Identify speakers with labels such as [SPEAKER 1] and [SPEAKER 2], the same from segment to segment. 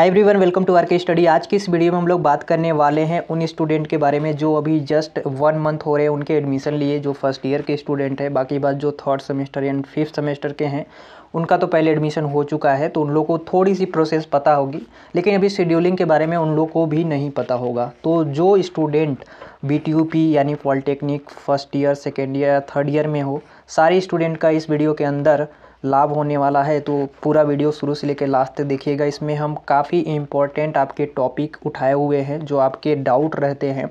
[SPEAKER 1] hi everyone welcome to R K study आज की इस वीडियो में हम लोग बात करने वाले हैं उन स्टूडेंट के बारे में जो अभी जस्ट वन मंथ हो रहे हैं उनके एडमिशन लिए जो फर्स्ट ईयर के स्टूडेंट हैं बाकी बात जो third semester and fifth semester के हैं उनका तो पहले एडमिशन हो चुका है तो उन लोग को थोड़ी सी प्रोसेस पता होगी लेकिन अभी शेड्यूलिंग के बारे में उन लोग को भी नहीं पता होगा तो जो स्टूडेंट बी यानी polytechnic first year second year third year में हो सारे स्टूडेंट का इस वीडियो के अंदर लाभ होने वाला है तो पूरा वीडियो शुरू से लेकर लास्ट तक देखिएगा इसमें हम काफ़ी इम्पोर्टेंट आपके टॉपिक उठाए हुए हैं जो आपके डाउट रहते हैं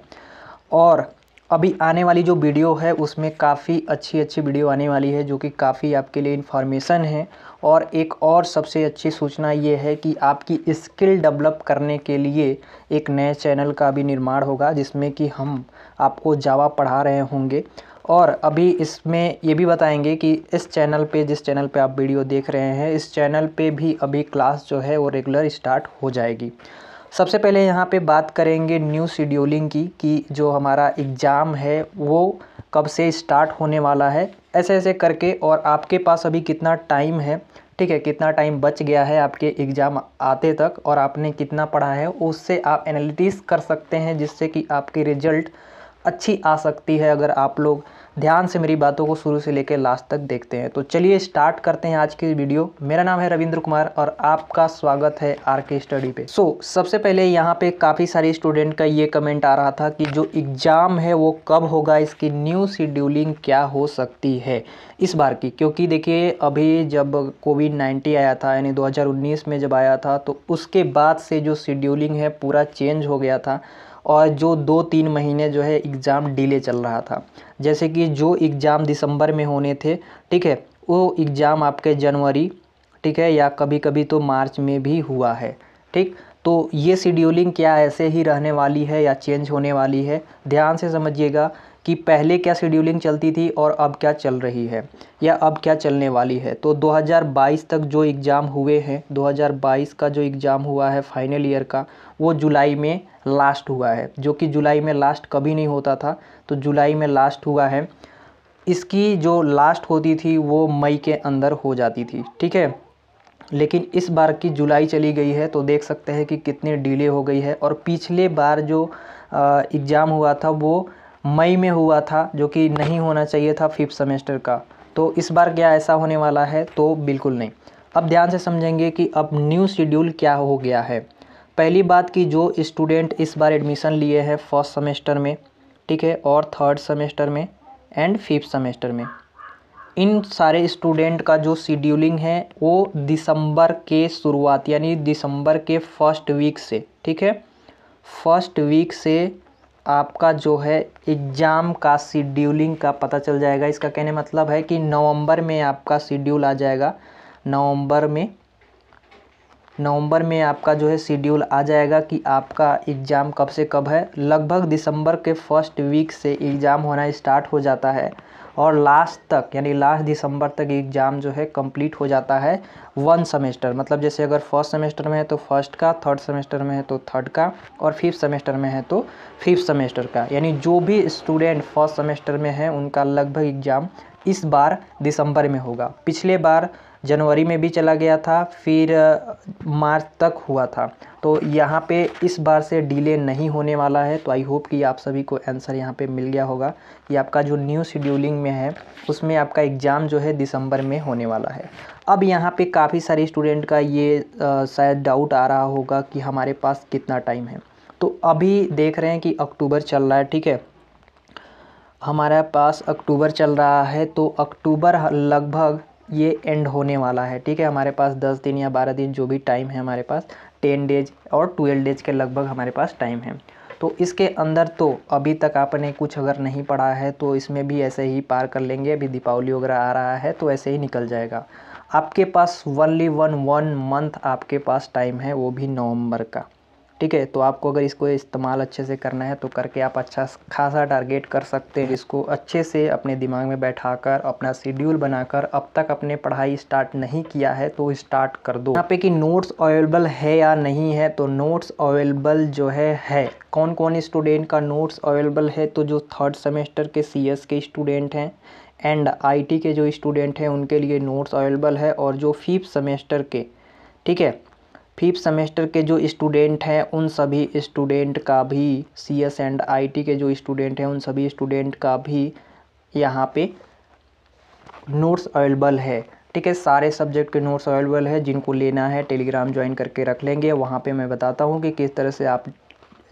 [SPEAKER 1] और अभी आने वाली जो वीडियो है उसमें काफ़ी अच्छी अच्छी वीडियो आने वाली है जो कि काफ़ी आपके लिए इन्फॉर्मेशन है और एक और सबसे अच्छी सूचना ये है कि आपकी स्किल डेवलप करने के लिए एक नए चैनल का भी निर्माण होगा जिसमें कि हम आपको जावा पढ़ा रहे होंगे और अभी इसमें ये भी बताएंगे कि इस चैनल पे जिस चैनल पे आप वीडियो देख रहे हैं इस चैनल पे भी अभी क्लास जो है वो रेगुलर स्टार्ट हो जाएगी सबसे पहले यहाँ पे बात करेंगे न्यू शेड्यूलिंग की कि जो हमारा एग्ज़ाम है वो कब से स्टार्ट होने वाला है ऐसे ऐसे करके और आपके पास अभी कितना टाइम है ठीक है कितना टाइम बच गया है आपके एग्ज़ाम आते तक और आपने कितना पढ़ा है उससे आप एनालिटिस कर सकते हैं जिससे कि आपके रिजल्ट अच्छी आ सकती है अगर आप लोग ध्यान से मेरी बातों को शुरू से लेकर लास्ट तक देखते हैं तो चलिए स्टार्ट करते हैं आज की वीडियो मेरा नाम है रविंद्र कुमार और आपका स्वागत है आर के स्टडी पे सो so, सबसे पहले यहाँ पे काफ़ी सारे स्टूडेंट का ये कमेंट आ रहा था कि जो एग्ज़ाम है वो कब होगा इसकी न्यू शेड्यूलिंग क्या हो सकती है इस बार की क्योंकि देखिए अभी जब कोविड नाइन्टीन आया था यानी 2019 में जब आया था तो उसके बाद से जो शेड्यूलिंग है पूरा चेंज हो गया था और जो दो तीन महीने जो है एग्ज़ाम डिले चल रहा था जैसे कि जो एग्ज़ाम दिसंबर में होने थे ठीक है वो एग्ज़ाम आपके जनवरी ठीक है या कभी कभी तो मार्च में भी हुआ है ठीक तो ये शेड्यूलिंग क्या ऐसे ही रहने वाली है या चेंज होने वाली है ध्यान से समझिएगा कि पहले क्या शेड्यूलिंग चलती थी और अब क्या चल रही है या अब क्या चलने वाली है तो 2022 तक जो एग्ज़ाम हुए हैं 2022 का जो एग्ज़ाम हुआ है फाइनल ईयर का वो जुलाई में लास्ट हुआ है जो कि जुलाई में लास्ट कभी नहीं होता था तो जुलाई में लास्ट हुआ है इसकी जो लास्ट होती थी वो मई के अंदर हो जाती थी ठीक है लेकिन इस बार की जुलाई चली गई है तो देख सकते हैं कि कितनी डिले हो गई है और पिछले बार जो एग्ज़ाम हुआ था वो मई में हुआ था जो कि नहीं होना चाहिए था फिफ्थ सेमेस्टर का तो इस बार क्या ऐसा होने वाला है तो बिल्कुल नहीं अब ध्यान से समझेंगे कि अब न्यू शेड्यूल क्या हो गया है पहली बात की जो स्टूडेंट इस बार एडमिशन लिए हैं फर्स्ट सेमेस्टर में ठीक है और थर्ड सेमेस्टर में एंड फिफ्थ सेमेस्टर में इन सारे स्टूडेंट का जो शेड्यूलिंग है वो दिसंबर के शुरुआत यानी दिसंबर के फर्स्ट वीक से ठीक है फर्स्ट वीक से आपका जो है एग्ज़ाम का शेड्यूलिंग का पता चल जाएगा इसका कहने मतलब है कि नवंबर में आपका शेड्यूल आ जाएगा नवंबर में नवंबर में आपका जो है शेड्यूल आ जाएगा कि आपका एग्ज़ाम कब से कब है लगभग दिसंबर के फर्स्ट वीक से एग्ज़ाम होना स्टार्ट हो जाता है और लास्ट तक यानी लास्ट दिसंबर तक एग्ज़ाम जो है कंप्लीट हो जाता है वन सेमेस्टर मतलब जैसे अगर फर्स्ट सेमेस्टर में है तो फर्स्ट का थर्ड सेमेस्टर में है तो थर्ड का और फिफ्थ सेमेस्टर में है तो फिफ्थ सेमेस्टर का यानी जो भी स्टूडेंट फर्स्ट सेमेस्टर में है उनका लगभग एग्ज़ाम इस बार दिसंबर में होगा पिछले बार जनवरी में भी चला गया था फिर मार्च तक हुआ था तो यहाँ पे इस बार से डिले नहीं होने वाला है तो आई होप कि आप सभी को आंसर यहाँ पे मिल गया होगा कि आपका जो न्यू शेड्यूलिंग में है उसमें आपका एग्ज़ाम जो है दिसंबर में होने वाला है अब यहाँ पे काफ़ी सारे स्टूडेंट का ये शायद डाउट आ रहा होगा कि हमारे पास कितना टाइम है तो अभी देख रहे हैं कि अक्टूबर चल रहा है ठीक है हमारे पास अक्टूबर चल रहा है तो अक्टूबर लगभग ये एंड होने वाला है ठीक है हमारे पास दस दिन या बारह दिन जो भी टाइम है हमारे पास टेन डेज और ट्वेल्व डेज के लगभग हमारे पास टाइम है तो इसके अंदर तो अभी तक आपने कुछ अगर नहीं पढ़ा है तो इसमें भी ऐसे ही पार कर लेंगे अभी दीपावली वगैरह आ रहा है तो ऐसे ही निकल जाएगा आपके पास वनली वन वन मंथ आपके पास टाइम है वो भी नवंबर का ठीक है तो आपको अगर इसको इस्तेमाल अच्छे से करना है तो करके आप अच्छा खासा टारगेट कर सकते हैं इसको अच्छे से अपने दिमाग में बैठाकर अपना शेड्यूल बनाकर अब तक अपने पढ़ाई स्टार्ट नहीं किया है तो स्टार्ट कर दो यहाँ पे कि नोट्स अवेलेबल है या नहीं है तो नोट्स अवेलेबल जो है है कौन कौन स्टूडेंट का नोट्स अवेलेबल है तो जो थर्ड सेमेस्टर के सी के स्टूडेंट हैं एंड आई के जो स्टूडेंट हैं उनके लिए नोट्स अवेलेबल है और जो फिफ्थ सेमेस्टर के ठीक है फिफ्थ सेमेस्टर के जो स्टूडेंट हैं उन सभी स्टूडेंट का भी C S and I T के जो स्टूडेंट हैं उन सभी स्टूडेंट का भी यहाँ पे नोट्स अवेलेबल है ठीक है सारे सब्जेक्ट के नोट्स अवेलेबल है जिनको लेना है टेलीग्राम ज्वाइन करके रख लेंगे वहाँ पे मैं बताता हूँ कि किस तरह से आप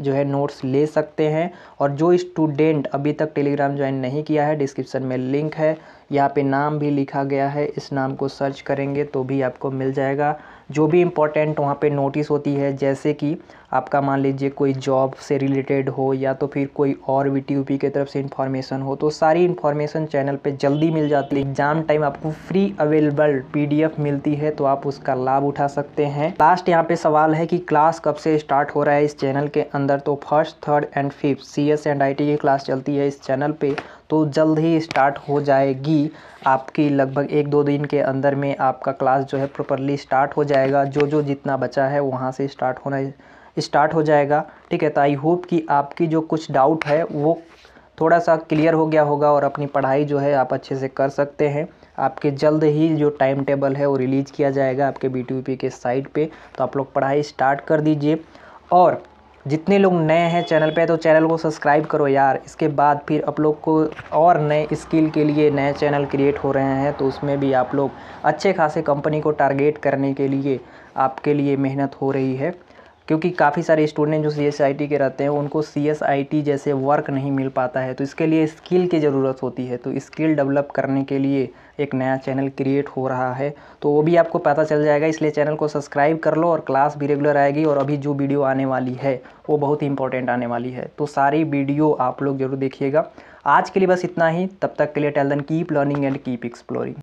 [SPEAKER 1] जो है नोट्स ले सकते हैं और जो स्टूडेंट अभी तक टेलीग्राम ज्वाइन नहीं किया है डिस्क्रिप्शन में लिंक है यहाँ पे नाम भी लिखा गया है इस नाम को सर्च करेंगे तो भी आपको मिल जाएगा जो भी इम्पोर्टेंट वहाँ पे नोटिस होती है जैसे कि आपका मान लीजिए कोई जॉब से रिलेटेड हो या तो फिर कोई और वी टी की तरफ से इन्फॉर्मेशन हो तो सारी इन्फॉर्मेशन चैनल पे जल्दी मिल जाती है एग्ज़ाम टाइम आपको फ्री अवेलेबल पीडीएफ मिलती है तो आप उसका लाभ उठा सकते हैं लास्ट यहाँ पे सवाल है कि क्लास कब से स्टार्ट हो रहा है इस चैनल के अंदर तो first third and fifth C S and I की क्लास चलती है इस चैनल पर तो जल्द ही स्टार्ट हो जाएगी आपकी लगभग एक दो दिन के अंदर में आपका क्लास जो है प्रॉपरली स्टार्ट हो जाएगा जो जो जितना बचा है वहाँ से स्टार्ट होना स्टार्ट हो जाएगा ठीक है तो आई होप कि आपकी जो कुछ डाउट है वो थोड़ा सा क्लियर हो गया होगा और अपनी पढ़ाई जो है आप अच्छे से कर सकते हैं आपके जल्द ही जो टाइम टेबल है वो रिलीज़ किया जाएगा आपके बी के साइट पे तो आप लोग पढ़ाई स्टार्ट कर दीजिए और जितने लोग नए हैं चैनल पे तो चैनल को सब्सक्राइब करो यार इसके बाद फिर आप लोग को और नए स्किल के लिए नए चैनल क्रिएट हो रहे हैं तो उसमें भी आप लोग अच्छे खासे कंपनी को टारगेट करने के लिए आपके लिए मेहनत हो रही है क्योंकि काफ़ी सारे स्टूडेंट जो सी के रहते हैं उनको सी जैसे वर्क नहीं मिल पाता है तो इसके लिए स्किल की ज़रूरत होती है तो स्किल डेवलप करने के लिए एक नया चैनल क्रिएट हो रहा है तो वो भी आपको पता चल जाएगा इसलिए चैनल को सब्सक्राइब कर लो और क्लास भी रेगुलर आएगी और अभी जो वीडियो आने वाली है वो बहुत ही इंपॉर्टेंट आने वाली है तो सारी वीडियो आप लोग ज़रूर देखिएगा आज के लिए बस इतना ही तब तक के लिए till then keep learning and keep exploring